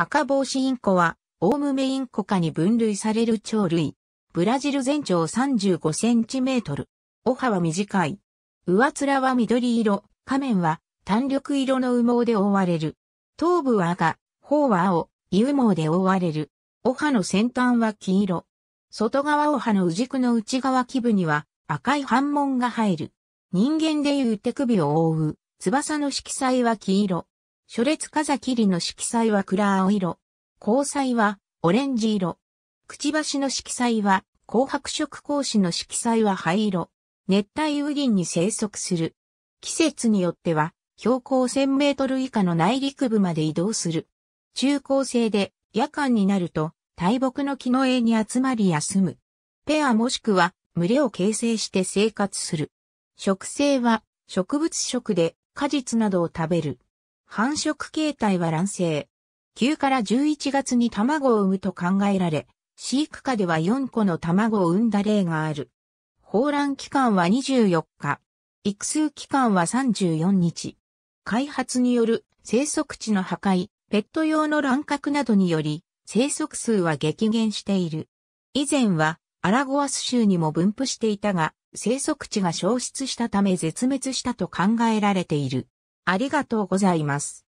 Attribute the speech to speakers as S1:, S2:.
S1: 赤帽子インコは、オウムメインコ科に分類される鳥類。ブラジル全長35センチメートル。おハは短い。上面は緑色、下面は単緑色の羽毛で覆われる。頭部は赤、頬は青、異羽毛で覆われる。おハの先端は黄色。外側おハの右軸の内側基部には赤い斑紋が入る。人間でいう手首を覆う、翼の色彩は黄色。初列風切りの色彩は暗青色。光彩はオレンジ色。くちばしの色彩は紅白色光子の色彩は灰色。熱帯雨林に生息する。季節によっては標高1000メートル以下の内陸部まで移動する。中高生で夜間になると大木の木の栄に集まり休む。ペアもしくは群れを形成して生活する。植生は植物食で果実などを食べる。繁殖形態は卵生。9から11月に卵を産むと考えられ、飼育下では4個の卵を産んだ例がある。放卵期間は24日。育数期間は34日。開発による生息地の破壊、ペット用の乱獲などにより、生息数は激減している。以前はアラゴアス州にも分布していたが、生息地が消失したため絶滅したと考えられている。ありがとうございます。